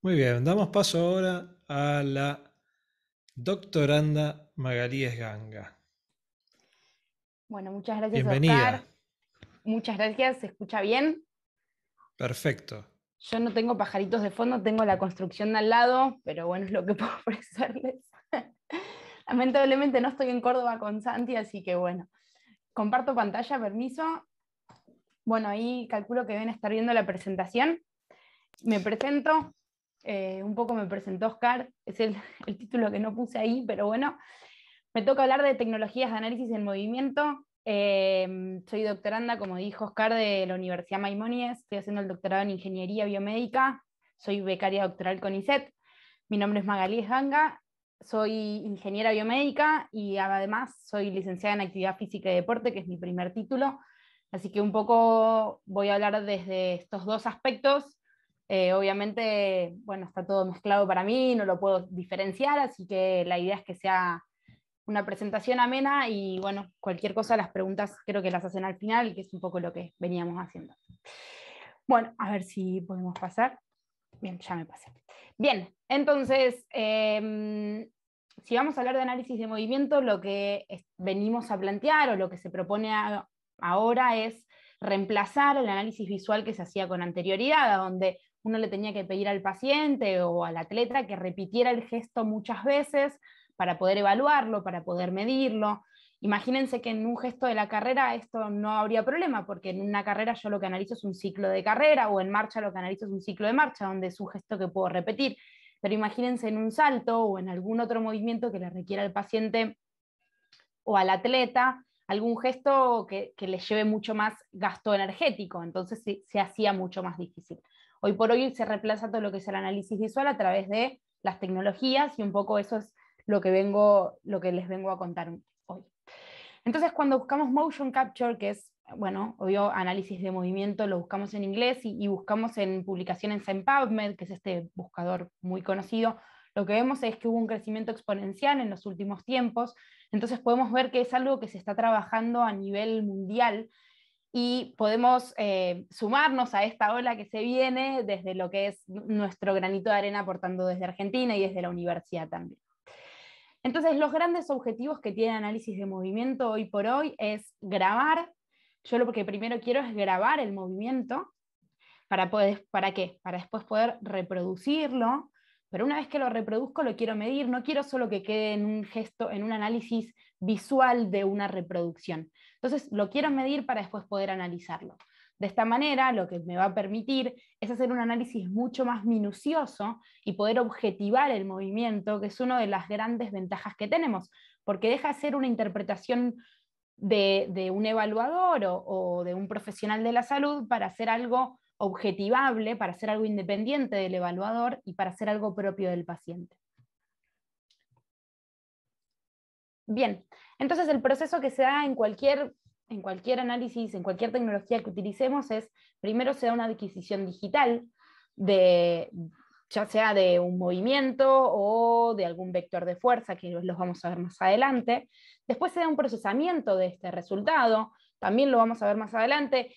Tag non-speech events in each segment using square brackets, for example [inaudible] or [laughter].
Muy bien, damos paso ahora a la doctoranda Magalíes Ganga. Bueno, muchas gracias. Bienvenida. Muchas gracias, ¿se escucha bien? Perfecto. Yo no tengo pajaritos de fondo, tengo la construcción de al lado, pero bueno, es lo que [laughs] puedo ofrecerles. [laughs] Lamentablemente no estoy en Córdoba con Santi, así que bueno, comparto pantalla, permiso. Bueno, ahí calculo que deben estar viendo la presentación. Me presento, eh, un poco me presentó Oscar, es [laughs] el, título que no puse ahí, pero bueno, me toca hablar de tecnologías de análisis en movimiento. Em, soy doctoranda, como dijo Oscar, de la Universidad Maimonides, estoy haciendo el doctorado en Ingeniería Biomédica, soy becaria doctoral con ISET, mi nombre es Magalí Ganga, soy ingeniera biomédica y además soy licenciada en Actividad Física y Deporte, que es mi primer título, así que un poco voy a hablar desde estos dos aspectos eh, obviamente, bueno, está todo mezclado para mí, no lo puedo diferenciar, así que la idea es que sea una presentación amena y bueno, cualquier cosa, las preguntas creo que las hacen al final, que es un poco lo que veníamos haciendo. Bueno, a ver si podemos pasar. Bien, ya me pasé. Bien, entonces, em, si vamos a hablar de análisis de movimiento, lo que venimos a plantear o lo que se propone ahora es reemplazar el análisis visual que se hacía con anterioridad, donde uno le tenía que pedir al paciente o al atleta que repitiera el gesto muchas veces para poder evaluarlo, para poder medirlo. Imagínense que en un gesto de la carrera esto no habría problema, porque en una carrera yo lo que analizo es un ciclo de carrera o en marcha lo que analizo es un ciclo de marcha, donde es un gesto que puedo repetir. Pero imagínense en un salto o en algún otro movimiento que le requiera al paciente o al atleta algún gesto que, le lleve mucho más gasto energético, entonces se hacía mucho más difícil. Hoy por hoy se reemplaza todo lo que es el análisis visual a través de las tecnologías y un poco eso es lo que, vengo, lo que les vengo a contar hoy. Entonces, cuando buscamos motion capture, que es, bueno, obvio, análisis de movimiento, lo buscamos en inglés y, y buscamos en publicaciones en PubMed, que es este buscador muy conocido, lo que vemos es que hubo un crecimiento exponencial en los últimos tiempos, entonces podemos ver que es algo que se está trabajando a nivel mundial y podemos eh, sumarnos a esta ola que se viene desde lo que es nuestro granito de arena aportando desde Argentina y desde la universidad también. Entonces, los grandes objetivos que tiene análisis de movimiento hoy por hoy es grabar. Yo lo que primero quiero es grabar el movimiento. ¿Para, ¿Para qué? Para después poder reproducirlo. Pero una vez que lo reproduzco, lo quiero medir. No quiero solo que quede en un gesto, en un análisis visual de una reproducción, entonces, lo quiero medir para después poder analizarlo. De esta manera, lo que me va a permitir es hacer un análisis mucho más minucioso y poder objetivar el movimiento, que es una de las grandes ventajas que tenemos, porque deja de ser una interpretación de, un evaluador o, o, de un profesional de la salud para hacer algo objetivable, para hacer algo independiente del evaluador y para hacer algo propio del paciente. Bien, entonces, el proceso que se da en cualquier, en cualquier análisis, en cualquier tecnología que utilicemos es, primero se da una adquisición digital de, ya sea de un movimiento o de algún vector de fuerza, que los vamos a ver más adelante. Después se da un procesamiento de este resultado, también lo vamos a ver más adelante,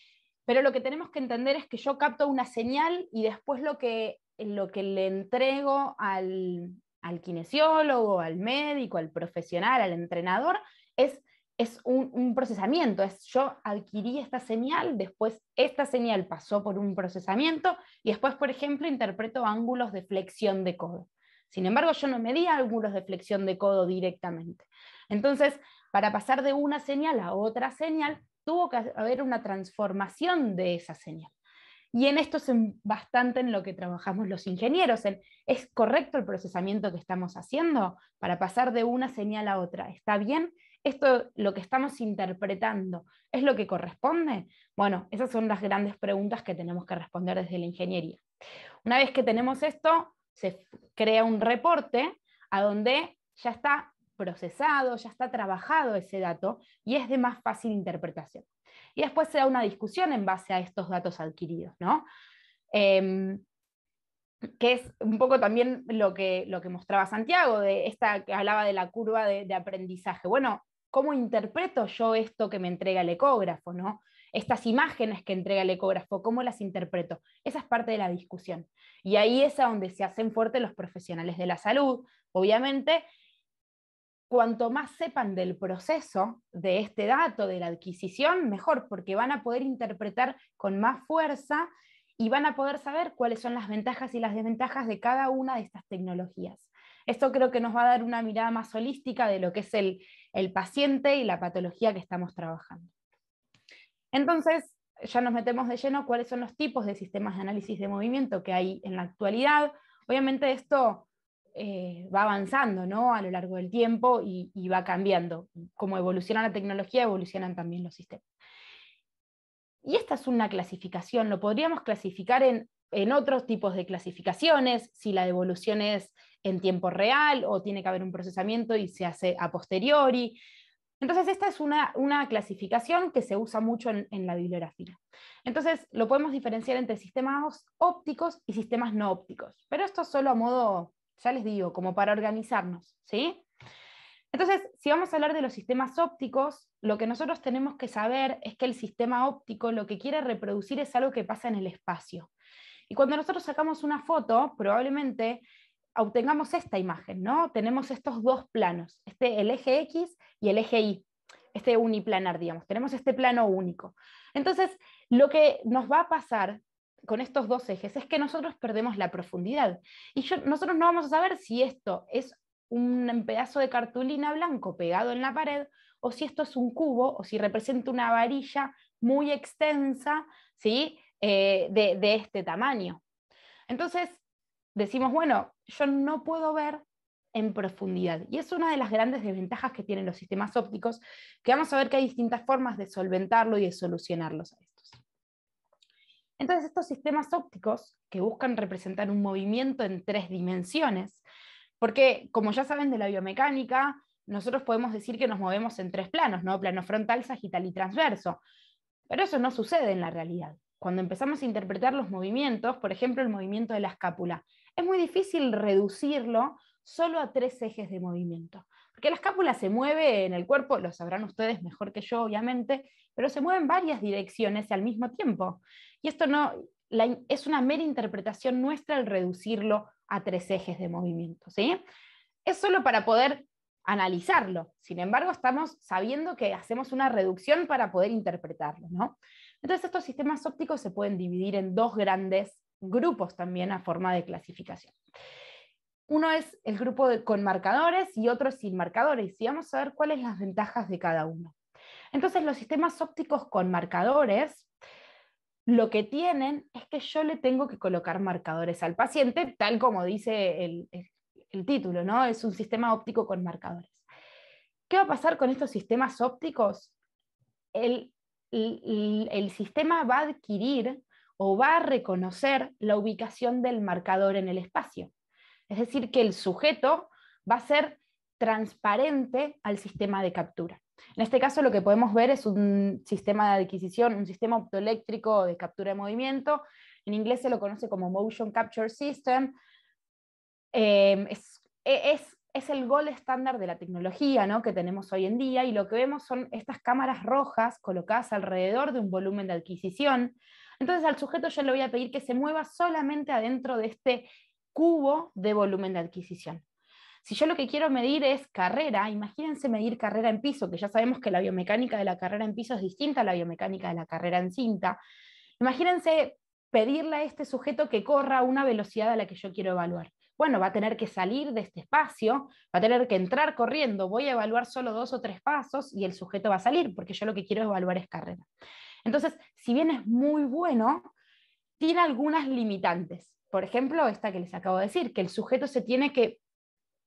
pero lo que tenemos que entender es que yo capto una señal y después lo que, lo que le entrego al, al kinesiólogo, al médico, al profesional, al entrenador, es, es un, procesamiento, es yo adquirí esta señal, después esta señal pasó por un procesamiento y después, por ejemplo, interpreto ángulos de flexión de codo. Sin embargo, yo no medí ángulos de flexión de codo directamente. Entonces, para pasar de una señal a otra señal, tuvo que haber una transformación de esa señal. Y en esto es bastante en lo que trabajamos los ingenieros, ¿es correcto el procesamiento que estamos haciendo para pasar de una señal a otra? ¿Está bien? ¿Esto lo que estamos interpretando es lo que corresponde? Bueno, esas son las grandes preguntas que tenemos que responder desde la ingeniería. Una vez que tenemos esto, se crea un reporte a donde ya está procesado, ya está trabajado ese dato y es de más fácil interpretación. Y después se da una discusión en base a estos datos adquiridos, ¿no? Em, que es un poco también lo que, mostraba Santiago, de esta que hablaba de la curva de, aprendizaje. Bueno, ¿cómo interpreto yo esto que me entrega el ecógrafo? ¿no? Estas imágenes que entrega el ecógrafo, ¿cómo las interpreto? Esa es parte de la discusión. Y ahí es donde se hacen fuertes los profesionales de la salud, obviamente, cuanto más sepan del proceso, de este dato, de la adquisición, mejor, porque van a poder interpretar con más fuerza y van a poder saber cuáles son las ventajas y las desventajas de cada una de estas tecnologías. Esto creo que nos va a dar una mirada más holística de lo que es el, el paciente y la patología que estamos trabajando. Entonces, ya nos metemos de lleno cuáles son los tipos de sistemas de análisis de movimiento que hay en la actualidad. Obviamente esto eh, va avanzando ¿no? a lo largo del tiempo y, va cambiando. Como evoluciona la tecnología, evolucionan también los sistemas. Y esta es una clasificación, lo podríamos clasificar en, otros tipos de clasificaciones, si la devolución es en tiempo real o tiene que haber un procesamiento y se hace a posteriori. Entonces, esta es una, clasificación que se usa mucho en, en, la bibliografía. Entonces, lo podemos diferenciar entre sistemas ópticos y sistemas no ópticos, pero esto solo a modo ya les digo, como para organizarnos, ¿sí? Entonces, si vamos a hablar de los sistemas ópticos, lo que nosotros tenemos que saber es que el sistema óptico lo que quiere reproducir es algo que pasa en el espacio. Y cuando nosotros sacamos una foto, probablemente obtengamos esta imagen, ¿no? Tenemos estos dos planos, este, el eje X y el eje Y, este uniplanar, digamos, tenemos este plano único. Entonces, lo que nos va a pasar con estos dos ejes es que nosotros perdemos la profundidad. Y nosotros no vamos a saber si esto es un pedazo de cartulina blanco pegado en la pared o si esto es un cubo o si representa una varilla muy extensa ¿sí? Eh, de, de este tamaño. Entonces, decimos, bueno, yo no puedo ver en profundidad. Y es una de las grandes desventajas que tienen los sistemas ópticos, que vamos a ver que hay distintas formas de solventarlo y de solucionarlos. Entonces, estos sistemas ópticos que buscan representar un movimiento en tres dimensiones, porque como ya saben de la biomecánica, nosotros podemos decir que nos movemos en tres planos, ¿no? Plano frontal, sagital y transverso. Pero eso no sucede en la realidad. Cuando empezamos a interpretar los movimientos, por ejemplo, el movimiento de la escápula, es muy difícil reducirlo solo a tres ejes de movimiento. Porque la escápula se mueve en el cuerpo, lo sabrán ustedes mejor que yo, obviamente, pero se mueve en varias direcciones al mismo tiempo. Y esto no es una mera interpretación nuestra el reducirlo a tres ejes de movimiento. ¿sí? Es solo para poder analizarlo. Sin embargo, estamos sabiendo que hacemos una reducción para poder interpretarlo. Entonces, estos sistemas ópticos se pueden dividir en dos grandes grupos también a forma de clasificación. Uno es el grupo con marcadores y otro sin marcadores, y vamos a ver cuáles las ventajas de cada uno. Entonces, los sistemas ópticos con marcadores lo que tienen es que yo le tengo que colocar marcadores al paciente, tal como dice el, título, ¿no? Es un sistema óptico con marcadores. ¿Qué va a pasar con estos sistemas ópticos? el, sistema va a adquirir o va a reconocer la ubicación del marcador en el espacio. Es decir, que el sujeto va a ser transparente al sistema de captura. En este caso lo que podemos ver es un sistema de adquisición, un sistema optoeléctrico de captura de movimiento. En inglés se lo conoce como Motion Capture System. Eh, e, es, el gol estándar de la tecnología que tenemos hoy en día y lo que vemos son estas cámaras rojas colocadas alrededor de un volumen de adquisición. Entonces al sujeto yo le voy a pedir que se mueva solamente adentro de este cubo de volumen de adquisición. Si yo lo que quiero medir es carrera, imagínense medir carrera en piso, que ya sabemos que la biomecánica de la carrera en piso es distinta a la biomecánica de la carrera en cinta. Imagínense pedirle a este sujeto que corra una velocidad a la que yo quiero evaluar. Bueno, va a tener que salir de este espacio, va a tener que entrar corriendo, voy a evaluar solo dos o tres pasos y el sujeto va a salir, porque yo lo que quiero evaluar es carrera. Entonces, si bien es muy bueno, tiene algunas limitantes. Por ejemplo, esta que les acabo de decir, que el sujeto se tiene que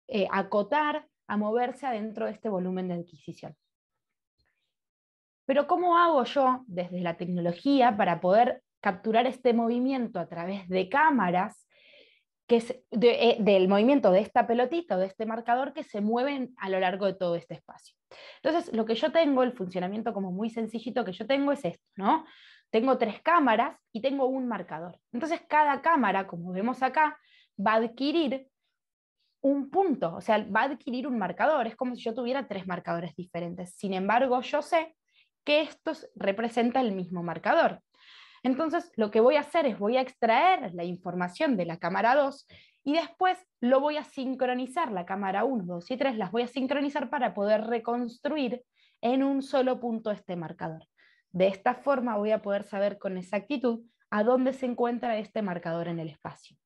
eh, acotar, a moverse adentro de este volumen de adquisición. Pero ¿cómo hago yo desde la tecnología para poder capturar este movimiento a través de cámaras, que es eh, del movimiento de esta pelotita o de este marcador que se mueven a lo largo de todo este espacio? Entonces, lo que yo tengo, el funcionamiento como muy sencillito que yo tengo es esto, ¿no? Tengo tres cámaras y tengo un marcador. Entonces, cada cámara, como vemos acá, va a adquirir un punto, o sea, va a adquirir un marcador, es como si yo tuviera tres marcadores diferentes. Sin embargo, yo sé que estos representan el mismo marcador. Entonces, lo que voy a hacer es voy a extraer la información de la cámara 2 y después lo voy a sincronizar, la cámara 1, 2 y 3 las voy a sincronizar para poder reconstruir en un solo punto este marcador. De esta forma voy a poder saber con exactitud a dónde se encuentra este marcador en el espacio.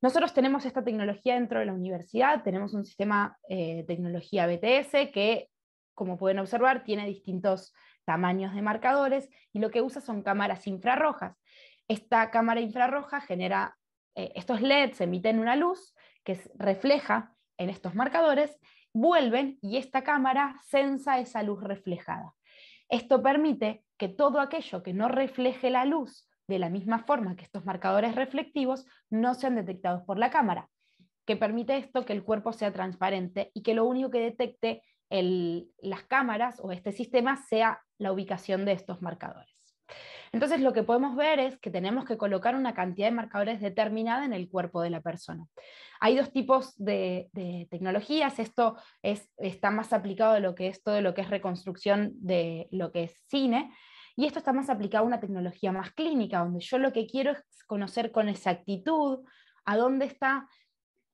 Nosotros tenemos esta tecnología dentro de la universidad, tenemos un sistema de eh, tecnología BTS que, como pueden observar, tiene distintos tamaños de marcadores y lo que usa son cámaras infrarrojas. Esta cámara infrarroja genera, eh, estos LEDs emiten una luz que refleja en estos marcadores, vuelven y esta cámara sensa esa luz reflejada. Esto permite que todo aquello que no refleje la luz de la misma forma que estos marcadores reflectivos no sean detectados por la cámara, que permite esto que el cuerpo sea transparente y que lo único que detecte las cámaras o este sistema sea la ubicación de estos marcadores. Entonces lo que podemos ver es que tenemos que colocar una cantidad de marcadores determinada en el cuerpo de la persona. Hay dos tipos de, tecnologías, esto está más aplicado de lo que es todo lo que es reconstrucción de lo que es cine, y esto está más aplicado a una tecnología más clínica, donde yo lo que quiero es conocer con exactitud a dónde está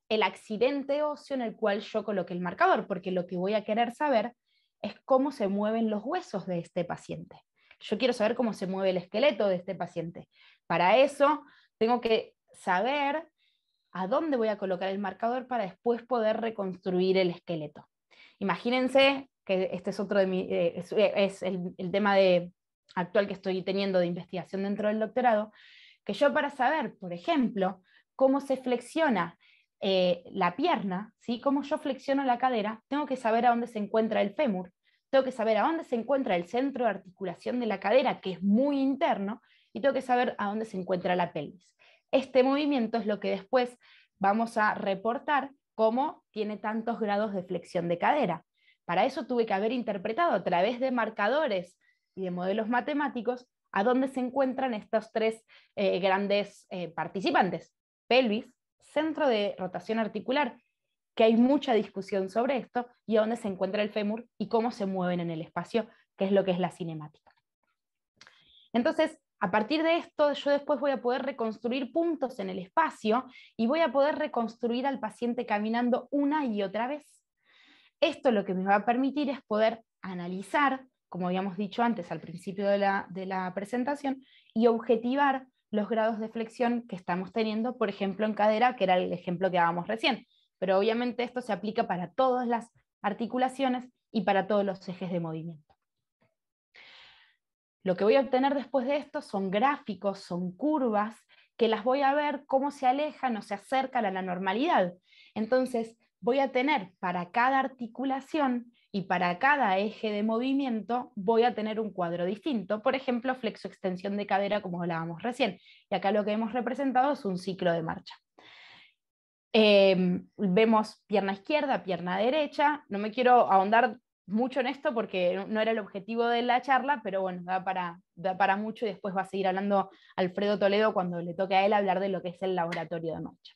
el accidente óseo en el cual yo coloqué el marcador, porque lo que voy a querer saber es cómo se mueven los huesos de este paciente. Yo quiero saber cómo se mueve el esqueleto de este paciente. Para eso tengo que saber a dónde voy a colocar el marcador para después poder reconstruir el esqueleto. Imagínense que este es otro de mi, eh, es, eh, el, tema de actual que estoy teniendo de investigación dentro del doctorado, que yo para saber, por ejemplo, cómo se flexiona eh, la pierna, ¿sí? cómo yo flexiono la cadera, tengo que saber a dónde se encuentra el fémur, tengo que saber a dónde se encuentra el centro de articulación de la cadera, que es muy interno, y tengo que saber a dónde se encuentra la pelvis. Este movimiento es lo que después vamos a reportar cómo tiene tantos grados de flexión de cadera. Para eso tuve que haber interpretado a través de marcadores y de modelos matemáticos, a dónde se encuentran estos tres eh, grandes eh, participantes. Pelvis, centro de rotación articular, que hay mucha discusión sobre esto, y a dónde se encuentra el fémur y cómo se mueven en el espacio, que es lo que es la cinemática. Entonces, a partir de esto, yo después voy a poder reconstruir puntos en el espacio y voy a poder reconstruir al paciente caminando una y otra vez. Esto lo que me va a permitir es poder analizar como habíamos dicho antes al principio de la, presentación, y objetivar los grados de flexión que estamos teniendo, por ejemplo, en cadera, que era el ejemplo que dábamos recién. Pero obviamente esto se aplica para todas las articulaciones y para todos los ejes de movimiento. Lo que voy a obtener después de esto son gráficos, son curvas, que las voy a ver cómo se alejan o se acercan a la normalidad. Entonces, voy a tener para cada articulación y para cada eje de movimiento voy a tener un cuadro distinto, por ejemplo, flexo-extensión de cadera como hablábamos recién, y acá lo que hemos representado es un ciclo de marcha. Em, vemos pierna izquierda, pierna derecha, no me quiero ahondar mucho en esto porque no era el objetivo de la charla, pero bueno, para, da para mucho y después va a seguir hablando Alfredo Toledo cuando le toque a él hablar de lo que es el laboratorio de marcha.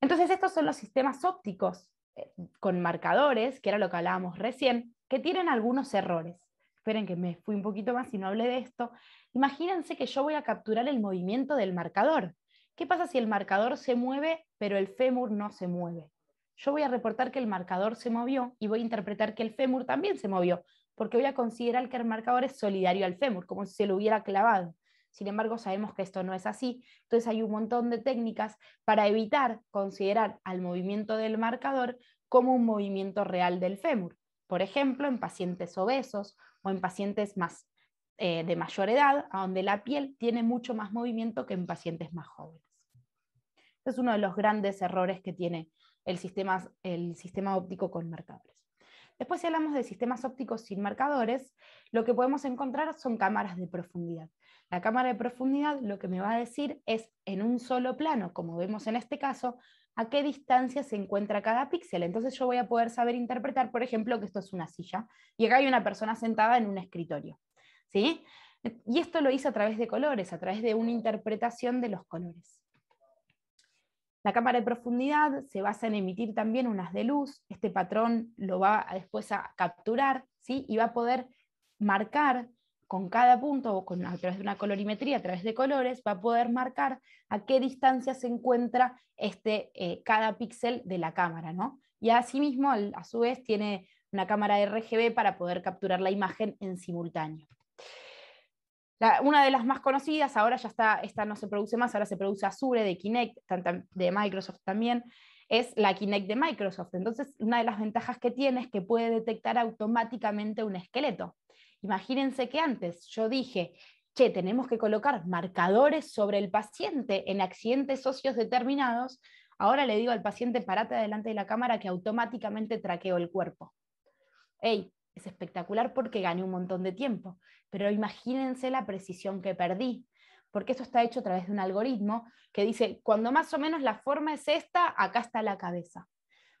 Entonces estos son los sistemas ópticos eh, con marcadores, que era lo que hablábamos recién, que tienen algunos errores. Esperen que me fui un poquito más y no hablé de esto. Imagínense que yo voy a capturar el movimiento del marcador. ¿Qué pasa si el marcador se mueve pero el fémur no se mueve? Yo voy a reportar que el marcador se movió y voy a interpretar que el fémur también se movió, porque voy a considerar que el marcador es solidario al fémur, como si se lo hubiera clavado. Sin embargo, sabemos que esto no es así. Entonces hay un montón de técnicas para evitar considerar al movimiento del marcador como un movimiento real del fémur. Por ejemplo, en pacientes obesos o en pacientes más, eh, de mayor edad, donde la piel tiene mucho más movimiento que en pacientes más jóvenes. Este es uno de los grandes errores que tiene el sistema óptico con marcadores. Después si hablamos de sistemas ópticos sin marcadores, lo que podemos encontrar son cámaras de profundidad. La cámara de profundidad lo que me va a decir es en un solo plano, como vemos en este caso, a qué distancia se encuentra cada píxel. Entonces yo voy a poder saber interpretar, por ejemplo, que esto es una silla y acá hay una persona sentada en un escritorio. ¿sí? Y esto lo hice a través de colores, a través de una interpretación de los colores. La cámara de profundidad se basa en emitir también unas de luz, este patrón lo va después a capturar ¿sí? y va a poder marcar con cada punto o con, a través de una colorimetría, a través de colores, va a poder marcar a qué distancia se encuentra este, eh, cada píxel de la cámara. ¿no? Y asimismo, a su vez, tiene una cámara RGB para poder capturar la imagen en simultáneo una de las más conocidas, ahora ya está, esta no se produce más, ahora se produce Azure de Kinect, de Microsoft también, es la Kinect de Microsoft. Entonces, una de las ventajas que tiene es que puede detectar automáticamente un esqueleto. Imagínense que antes yo dije, che, tenemos que colocar marcadores sobre el paciente en accidentes socios determinados. Ahora le digo al paciente, parate delante de la cámara que automáticamente traqueo el cuerpo. ¡Ey! es espectacular porque gané un montón de tiempo, pero imagínense la precisión que perdí, porque eso está hecho a través de un algoritmo que dice, cuando más o menos la forma es esta, acá está la cabeza.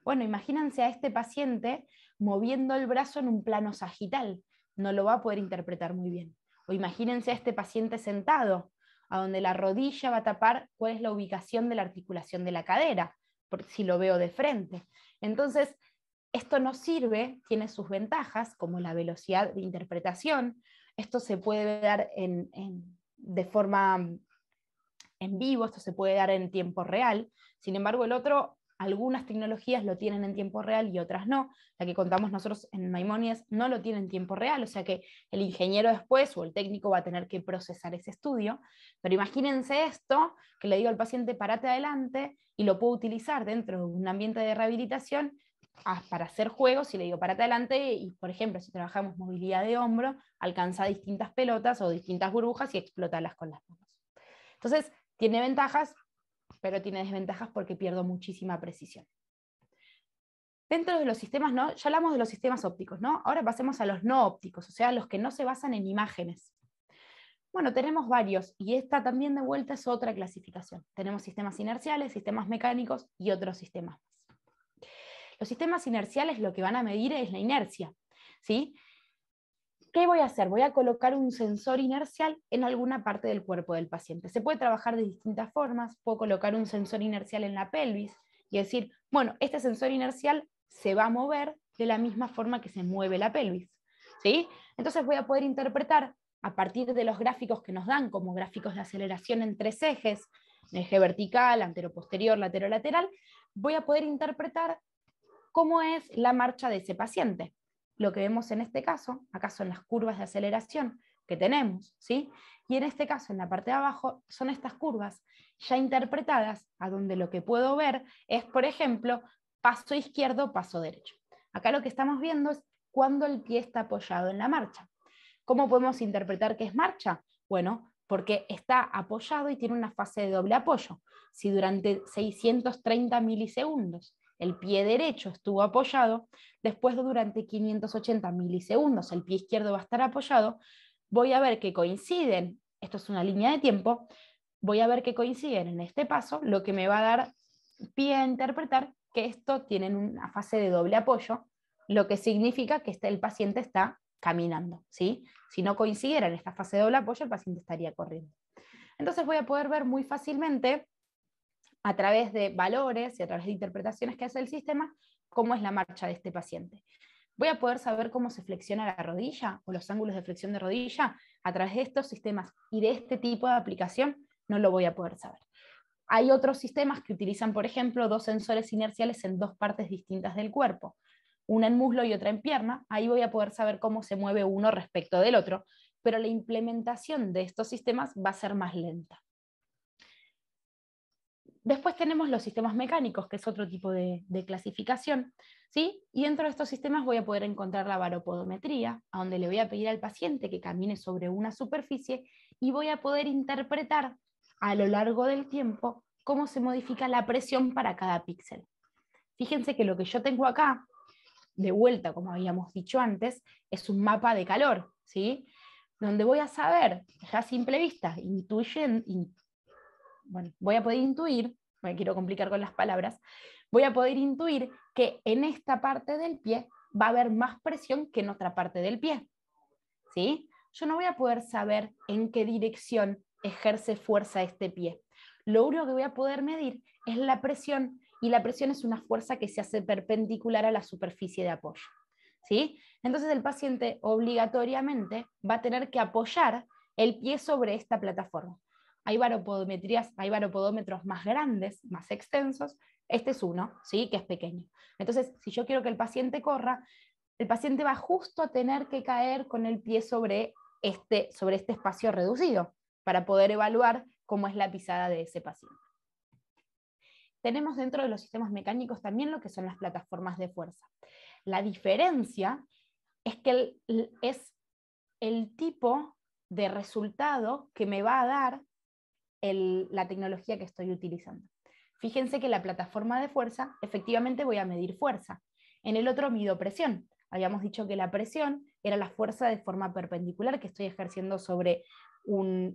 Bueno, imagínense a este paciente moviendo el brazo en un plano sagital, no lo va a poder interpretar muy bien. O imagínense a este paciente sentado, a donde la rodilla va a tapar cuál es la ubicación de la articulación de la cadera, si lo veo de frente. Entonces, esto no sirve, tiene sus ventajas, como la velocidad de interpretación. Esto se puede dar en, de forma mm, en vivo, esto se puede dar en tiempo real. Sin embargo, el otro, algunas tecnologías lo tienen en tiempo real y otras no. La que contamos nosotros en Maimonides no lo tiene en tiempo real, o sea que el ingeniero después o el técnico va a tener que procesar ese estudio. Pero imagínense esto, que le digo al paciente, parate adelante y lo puedo utilizar dentro de un ambiente de rehabilitación para hacer juegos si le digo para adelante y, por ejemplo, si trabajamos movilidad de hombro, alcanza distintas pelotas o distintas burbujas y explotarlas con las manos. Entonces, tiene ventajas, pero tiene desventajas porque pierdo muchísima precisión. Dentro de los sistemas, ¿no? ya hablamos de los sistemas ópticos, ¿no? ahora pasemos a los no ópticos, o sea, los que no se basan en imágenes. Bueno, tenemos varios, y esta también de vuelta es otra clasificación. Tenemos sistemas inerciales, sistemas mecánicos y otros sistemas más. Los sistemas inerciales lo que van a medir es la inercia. ¿sí? ¿Qué voy a hacer? Voy a colocar un sensor inercial en alguna parte del cuerpo del paciente. Se puede trabajar de distintas formas. Puedo colocar un sensor inercial en la pelvis y decir, bueno, este sensor inercial se va a mover de la misma forma que se mueve la pelvis. ¿sí? Entonces voy a poder interpretar a partir de los gráficos que nos dan, como gráficos de aceleración en tres ejes, eje vertical, anteroposterior, lateral, voy a poder interpretar cómo es la marcha de ese paciente. Lo que vemos en este caso, acá son las curvas de aceleración que tenemos, ¿sí? Y en este caso, en la parte de abajo, son estas curvas ya interpretadas, a donde lo que puedo ver es, por ejemplo, paso izquierdo, paso derecho. Acá lo que estamos viendo es cuando el pie está apoyado en la marcha. ¿Cómo podemos interpretar que es marcha? Bueno, porque está apoyado y tiene una fase de doble apoyo. Si durante 630 milisegundos el pie derecho estuvo apoyado, después durante 580 milisegundos el pie izquierdo va a estar apoyado, voy a ver que coinciden, esto es una línea de tiempo, voy a ver que coinciden en este paso, lo que me va a dar pie a interpretar que esto tiene una fase de doble apoyo, lo que significa que este, el paciente está caminando, ¿sí? Si no coincidiera en esta fase de doble apoyo, el paciente estaría corriendo. Entonces voy a poder ver muy fácilmente a través de valores y a través de interpretaciones que hace el sistema, cómo es la marcha de este paciente. Voy a poder saber cómo se flexiona la rodilla o los ángulos de flexión de rodilla a través de estos sistemas y de este tipo de aplicación no lo voy a poder saber. Hay otros sistemas que utilizan, por ejemplo, dos sensores inerciales en dos partes distintas del cuerpo, una en muslo y otra en pierna. Ahí voy a poder saber cómo se mueve uno respecto del otro, pero la implementación de estos sistemas va a ser más lenta después tenemos los sistemas mecánicos, que es otro tipo de, clasificación, ¿sí? Y dentro de estos sistemas voy a poder encontrar la baropodometría, a donde le voy a pedir al paciente que camine sobre una superficie y voy a poder interpretar a lo largo del tiempo cómo se modifica la presión para cada píxel. Fíjense que lo que yo tengo acá, de vuelta, como habíamos dicho antes, es un mapa de calor, ¿sí? Donde voy a saber, ya a simple vista, intuyendo, bueno, voy a poder intuir, me quiero complicar con las palabras, voy a poder intuir que en esta parte del pie va a haber más presión que en otra parte del pie. ¿Sí? Yo no voy a poder saber en qué dirección ejerce fuerza este pie. Lo único que voy a poder medir es la presión y la presión es una fuerza que se hace perpendicular a la superficie de apoyo. ¿Sí? Entonces el paciente obligatoriamente va a tener que apoyar el pie sobre esta plataforma hay baropodometrías, hay baropodómetros más grandes, más extensos, este es uno, ¿sí? que es pequeño. Entonces, si yo quiero que el paciente corra, el paciente va justo a tener que caer con el pie sobre este, sobre este espacio reducido para poder evaluar cómo es la pisada de ese paciente. Tenemos dentro de los sistemas mecánicos también lo que son las plataformas de fuerza. La diferencia es que es el tipo de resultado que me va a dar la tecnología que estoy utilizando. Fíjense que la plataforma de fuerza, efectivamente voy a medir fuerza. En el otro mido presión. Habíamos dicho que la presión era la fuerza de forma perpendicular que estoy ejerciendo sobre,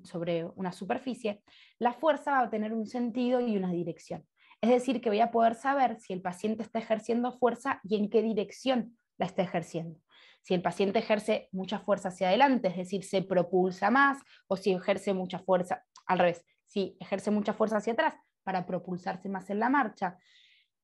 sobre una superficie. La fuerza va a tener un sentido y una dirección. Es decir, que voy a poder saber si el paciente está ejerciendo fuerza y en qué dirección la está ejerciendo. Si el paciente ejerce mucha fuerza hacia adelante, es decir, se propulsa más, o si ejerce mucha fuerza al revés, si ejerce mucha fuerza hacia atrás para propulsarse más en la marcha.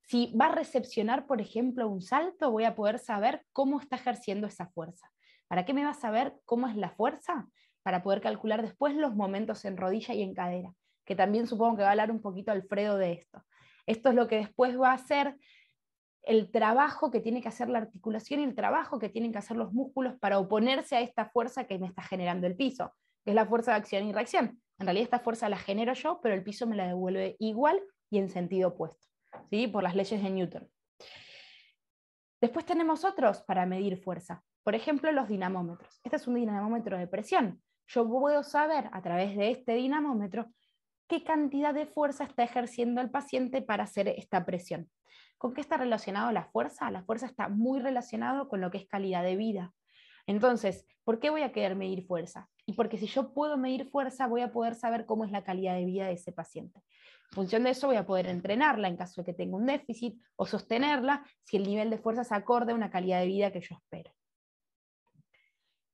Si va a recepcionar, por ejemplo, un salto, voy a poder saber cómo está ejerciendo esa fuerza. ¿Para qué me va a saber cómo es la fuerza? Para poder calcular después los momentos en rodilla y en cadera, que también supongo que va a hablar un poquito Alfredo de esto. Esto es lo que después va a hacer el trabajo que tiene que hacer la articulación y el trabajo que tienen que hacer los músculos para oponerse a esta fuerza que me está generando el piso, que es la fuerza de acción y reacción. En realidad esta fuerza la genero yo, pero el piso me la devuelve igual y en sentido opuesto, ¿sí? por las leyes de Newton. Después tenemos otros para medir fuerza. Por ejemplo, los dinamómetros. Este es un dinamómetro de presión. Yo puedo saber a través de este dinamómetro qué cantidad de fuerza está ejerciendo el paciente para hacer esta presión. ¿Con qué está relacionado la fuerza? La fuerza está muy relacionado con lo que es calidad de vida. Entonces, ¿por qué voy a querer medir fuerza? Y porque si yo puedo medir fuerza, voy a poder saber cómo es la calidad de vida de ese paciente. En función de eso, voy a poder entrenarla en caso de que tenga un déficit o sostenerla si el nivel de fuerza se acorde a una calidad de vida que yo espero.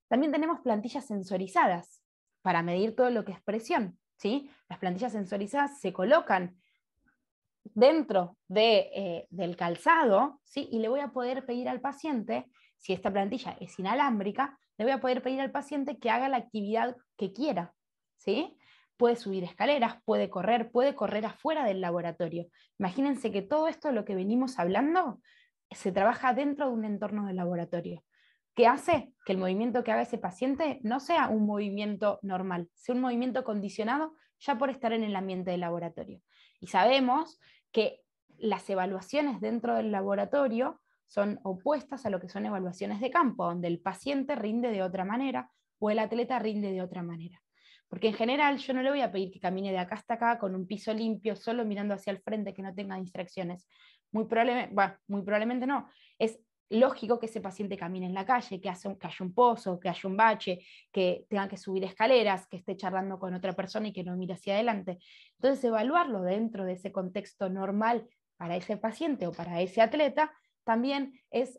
También tenemos plantillas sensorizadas para medir todo lo que es presión. ¿sí? Las plantillas sensorizadas se colocan dentro eh, del calzado y le voy a poder pedir al paciente si esta plantilla es inalámbrica, le voy a poder pedir al paciente que haga la actividad que quiera, ¿sí? Puede subir escaleras, puede correr, puede correr afuera del laboratorio. Imagínense que todo esto, lo que venimos hablando, se trabaja dentro de un entorno de laboratorio. ¿Qué hace? Que el movimiento que haga ese paciente no sea un movimiento normal, sea un movimiento condicionado ya por estar en el ambiente del laboratorio. Y sabemos que las evaluaciones dentro del laboratorio son opuestas a lo que son evaluaciones de campo, donde el paciente rinde de otra manera o el atleta rinde de otra manera. Porque en general yo no le voy a pedir que camine de acá hasta acá con un piso limpio, solo mirando hacia el frente, que no tenga distracciones. Muy, probablemente no. Es lógico que ese paciente camine en la calle, que, hace que haya un pozo, que haya un bache, que tenga que subir escaleras, que esté charlando con otra persona y que no mire hacia adelante. Entonces, evaluarlo dentro de ese contexto normal para ese paciente o para ese atleta también es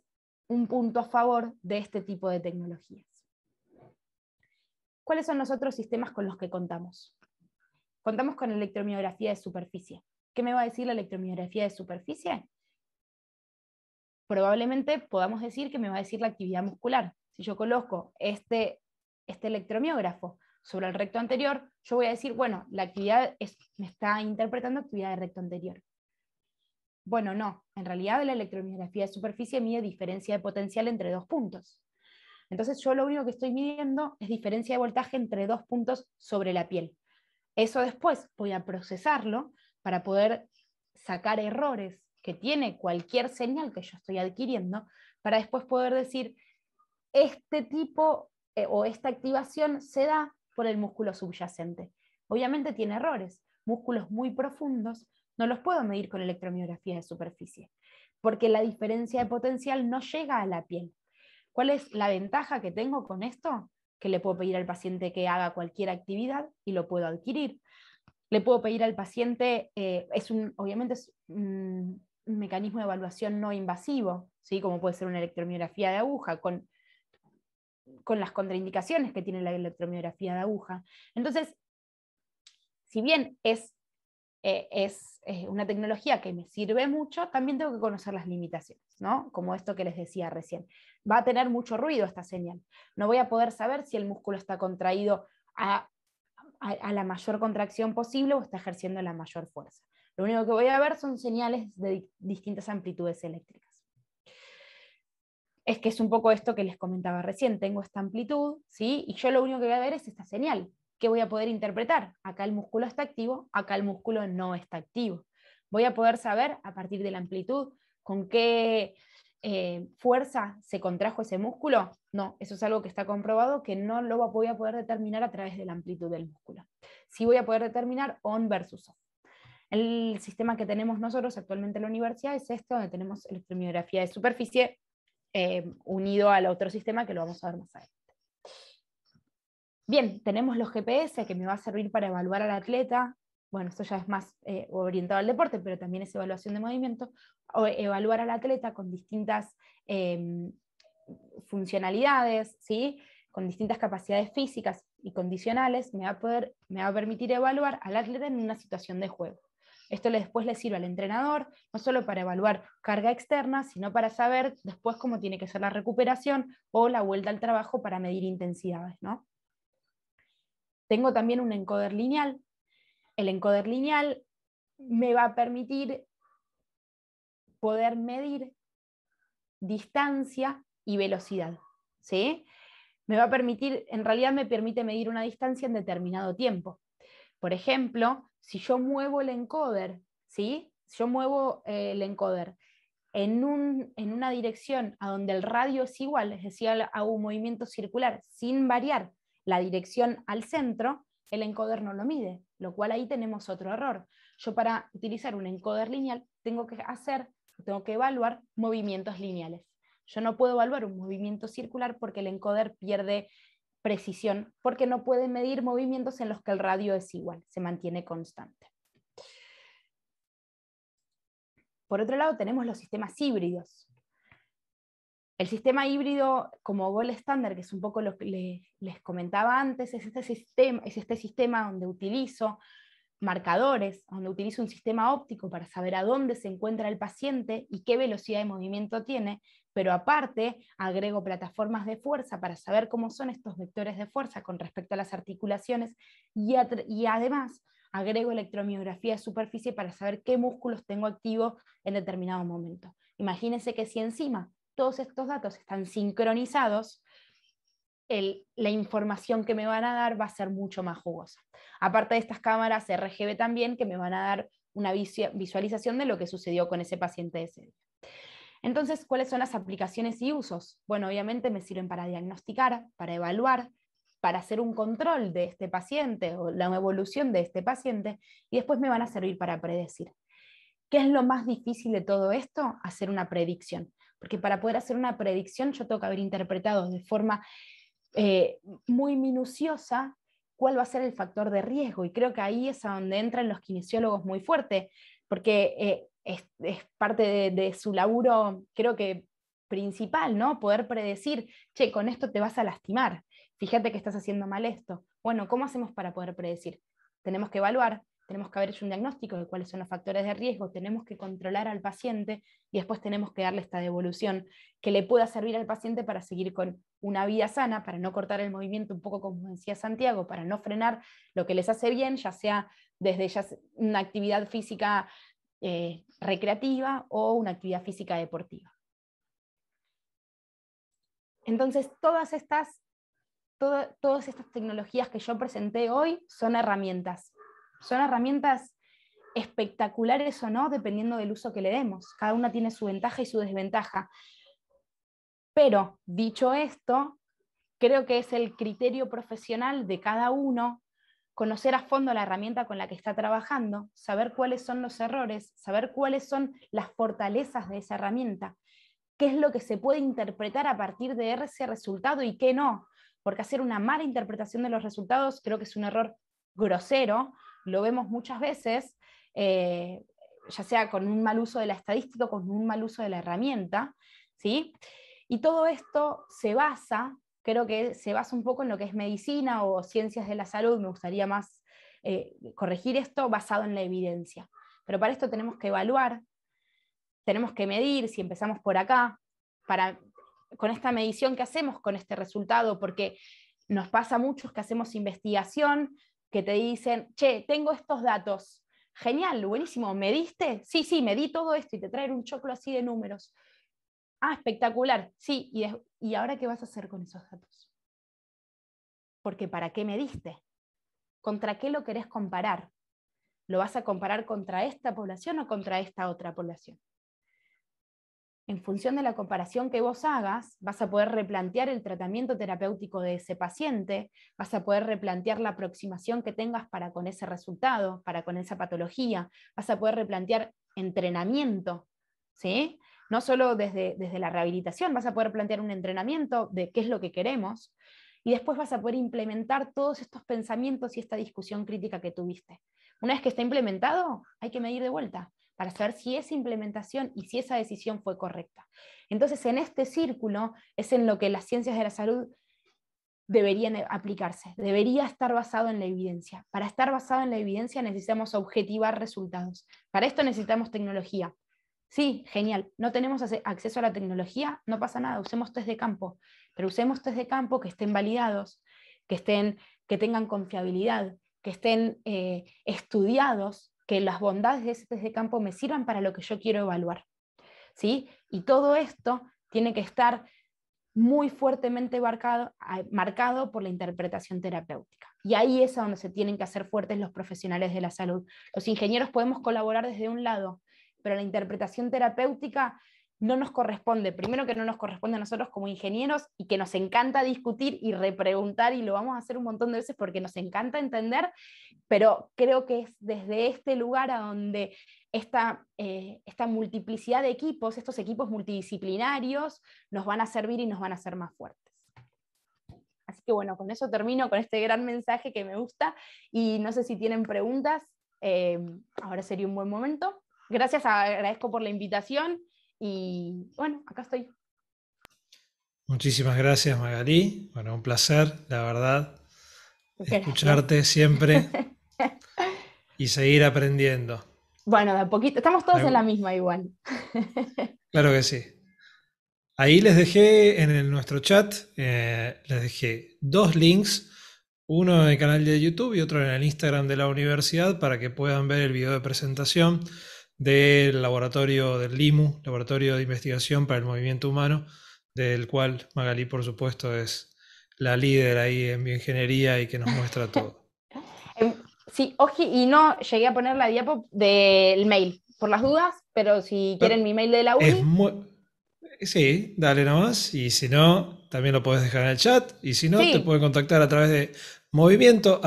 un punto a favor de este tipo de tecnologías. ¿Cuáles son los otros sistemas con los que contamos? Contamos con electromiografía de superficie. ¿Qué me va a decir la electromiografía de superficie? Probablemente podamos decir que me va a decir la actividad muscular. Si yo coloco este, este electromiógrafo sobre el recto anterior, yo voy a decir, bueno, la actividad me está interpretando actividad de recto anterior. Bueno, no, en realidad la electromiografía de superficie mide diferencia de potencial entre dos puntos. Entonces yo lo único que estoy midiendo es diferencia de voltaje entre dos puntos sobre la piel. Eso después voy a procesarlo para poder sacar errores que tiene cualquier señal que yo estoy adquiriendo, para después poder decir, este tipo eh, o esta activación se da por el músculo subyacente. Obviamente tiene errores. Músculos muy profundos no los puedo medir con electromiografía de superficie, porque la diferencia de mm. potencial no llega a la piel. ¿Cuál es la ventaja que tengo con esto? Que le puedo pedir al paciente que haga cualquier actividad y lo puedo adquirir. Le puedo pedir al paciente, eh, es un, obviamente es un mecanismo de evaluación no invasivo, ¿sí? como puede ser una electromiografía de aguja, con, con las contraindicaciones que tiene la electromiografía de aguja. Entonces, si bien es eh, es, una tecnología que me sirve mucho, también tengo que conocer las limitaciones, ¿no? Como esto que les decía recién. Va a tener mucho ruido esta señal. No voy a poder saber si el músculo está contraído a, a la mayor contracción posible o está ejerciendo la mayor fuerza. Lo único que voy a ver son señales de distintas amplitudes eléctricas. Es que es un poco esto que les comentaba recién. Tengo esta amplitud, ¿sí? Y yo lo único que voy a ver es esta señal. ¿Qué voy a poder interpretar. Acá el músculo está activo, acá el músculo no está activo. Voy a poder saber a partir de la amplitud con qué eh, fuerza se contrajo ese músculo. No, eso es algo que está comprobado que no lo voy a poder determinar a través de la amplitud del músculo. Sí voy a poder determinar on versus off. El sistema que tenemos nosotros actualmente en la universidad es este, donde tenemos electromiografía de superficie eh, unido al otro sistema que lo vamos a ver más adelante. Bien, tenemos los GPS que me va a servir para evaluar al atleta. Bueno, esto ya es más eh, orientado al deporte, pero también es evaluación de movimiento. O evaluar al atleta con distintas em, funcionalidades, ¿sí? con distintas capacidades físicas y condicionales, me va, a poder, me va a permitir evaluar al atleta en una situación de juego. Esto después le sirve al entrenador, no solo para evaluar carga externa, sino para saber después cómo tiene que ser la recuperación o la vuelta al trabajo para medir intensidades. ¿no? Tengo también un encoder lineal. El encoder lineal me va a permitir poder medir distancia y velocidad. ¿sí? Me va a permitir, en realidad me permite medir una distancia en determinado tiempo. Por ejemplo, si yo muevo el encoder, ¿sí? yo muevo eh, el encoder en, en, una dirección a donde el radio es igual, es decir, hago un movimiento circular sin variar la dirección al centro, el encoder no lo mide, lo cual ahí tenemos otro error. Yo para utilizar un encoder lineal tengo que hacer, tengo que evaluar movimientos lineales. Yo no puedo evaluar un movimiento circular porque el encoder pierde precisión, porque no puede medir movimientos en los que el radio es igual, se mantiene constante. Por otro lado, tenemos los sistemas híbridos. El sistema híbrido como gol estándar, que es un poco lo que les, comentaba antes, es este, sistema, es este sistema donde utilizo marcadores, donde utilizo un sistema óptico para saber a dónde se encuentra el paciente y qué velocidad de movimiento tiene, pero aparte agrego plataformas de fuerza para saber cómo son estos vectores de fuerza con respecto a las articulaciones y, y además agrego electromiografía de superficie para saber qué músculos tengo activos en determinado momento. Imagínense que si encima todos estos datos están sincronizados, la información que me van a dar va a ser mucho más jugosa. Aparte de estas cámaras RGB también, que me van a dar una visualización de lo que sucedió con ese paciente de día. Entonces, ¿cuáles son las aplicaciones y usos? Bueno, obviamente me sirven para diagnosticar, para evaluar, para hacer un control de este paciente o la evolución de este paciente y después me van a servir para predecir. ¿Qué es lo más difícil de todo esto? Hacer una predicción porque para poder hacer una predicción yo tengo que haber interpretado de forma eh, muy minuciosa cuál va a ser el factor de riesgo. Y creo que ahí es a donde entran los kinesiólogos muy fuerte, porque eh, es, parte de, su laburo, creo que principal, ¿no? Poder predecir, che, con esto te vas a lastimar, fíjate que estás haciendo mal esto. Bueno, ¿cómo hacemos para poder predecir? Tenemos que evaluar tenemos que haber hecho un diagnóstico de cuáles son los factores de riesgo, tenemos que controlar al paciente y después tenemos que darle esta devolución que le pueda servir al paciente para seguir con una vida sana, para no cortar el movimiento un poco como decía Santiago, para no frenar lo que les hace bien, ya sea desde ya una actividad física eh, recreativa o una actividad física deportiva. Entonces, todas estas, todas estas tecnologías que yo presenté hoy son herramientas, son herramientas espectaculares o no, dependiendo del uso que le demos. Cada una tiene su ventaja y su desventaja. Pero, dicho esto, creo que es el criterio profesional de cada uno conocer a fondo la herramienta con la que está trabajando, saber cuáles son los errores, saber cuáles son las fortalezas de esa herramienta, qué es lo que se puede interpretar a partir de ese resultado y qué no, porque hacer una mala interpretación de los resultados creo que es un error grosero, lo vemos muchas veces, eh, ya sea con un mal uso de la estadística o con un mal uso de la herramienta, ¿sí? Y todo esto se basa, creo que se basa un poco en lo que es medicina o ciencias de la salud, me gustaría más eh, corregir esto basado en la evidencia. Pero para esto tenemos que evaluar, tenemos que medir, si empezamos por acá, para, con esta medición que hacemos, con este resultado, porque nos pasa a muchos que hacemos investigación, que te dicen, che, tengo estos datos. Genial, buenísimo, ¿me diste? Sí, sí, me di todo esto y te traen un choclo así de números. Ah, espectacular, sí, y, ahora qué vas a hacer con esos datos? Porque ¿para qué me diste? ¿Contra qué lo querés comparar? ¿Lo vas a comparar contra esta población o contra esta otra población? en función de la comparación que vos hagas, vas a poder replantear el tratamiento terapéutico de ese paciente, vas a poder replantear la aproximación que tengas para con ese resultado, para con esa patología, vas a poder replantear entrenamiento, ¿sí? No solo desde, desde la rehabilitación, vas a poder plantear un entrenamiento de qué es lo que queremos y después vas a poder implementar todos estos pensamientos y esta discusión crítica que tuviste. Una vez que está implementado, hay que medir de vuelta para saber si esa implementación y si esa decisión fue correcta. Entonces, en este círculo es en lo que las ciencias de la salud deberían aplicarse, debería estar basado en la evidencia. Para estar basado en la evidencia necesitamos objetivar resultados. Para esto necesitamos tecnología. Sí, genial, no tenemos acceso a la tecnología, no pasa nada, usemos test de campo, pero usemos test de campo que estén validados, que, estén, que tengan confiabilidad, que estén eh, estudiados que las bondades de ese test campo me sirvan para lo que yo quiero evaluar. ¿sí? Y todo esto tiene que estar muy fuertemente marcado, por la interpretación terapéutica. Y ahí es donde se tienen que hacer fuertes los profesionales de la salud. Los ingenieros podemos colaborar desde un lado, pero la interpretación terapéutica no nos corresponde. Primero que no nos corresponde a nosotros como ingenieros y que nos encanta discutir y repreguntar y lo vamos a hacer un montón de veces porque nos encanta entender, pero creo que es desde este lugar a donde esta, eh, esta multiplicidad de equipos, estos equipos multidisciplinarios, nos van a servir y nos van a hacer más fuertes. Así que bueno, con eso termino, con este gran mensaje que me gusta y no sé si tienen preguntas, eh, ahora sería un buen momento. Gracias, agradezco por la invitación. Y bueno, acá estoy. Muchísimas gracias, Magalí. Bueno, un placer, la verdad, escucharte siempre [laughs] y seguir aprendiendo. Bueno, de a poquito, estamos todos en la misma igual. [laughs] claro que sí. Ahí les dejé en nuestro chat, eh, les dejé dos links, uno en el canal de YouTube y otro en el Instagram de la universidad para que puedan ver el video de presentación del laboratorio del LIMU, Laboratorio de Investigación para el Movimiento Humano, del cual Magalí, por supuesto, es la líder ahí en bioingeniería y que nos muestra [laughs] todo. Em, sí, Oji, y no llegué a poner la diapo del mail, por las dudas, pero si quieren mi mail de la uni. Sí, dale nomás, y si no, también lo puedes dejar en el chat, y si no, te pueden contactar a través de movimiento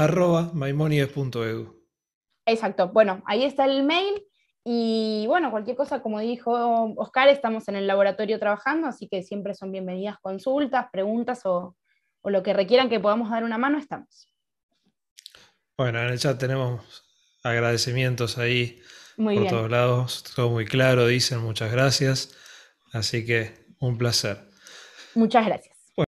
Exacto, bueno, ahí está el mail, y bueno, cualquier cosa, como dijo Oscar, estamos en el laboratorio trabajando, así que siempre son bienvenidas consultas, preguntas o, lo que requieran que podamos dar una mano, estamos. Bueno, en el chat tenemos agradecimientos ahí por todos lados, todo muy claro, dicen muchas gracias, así que un placer. Muchas gracias.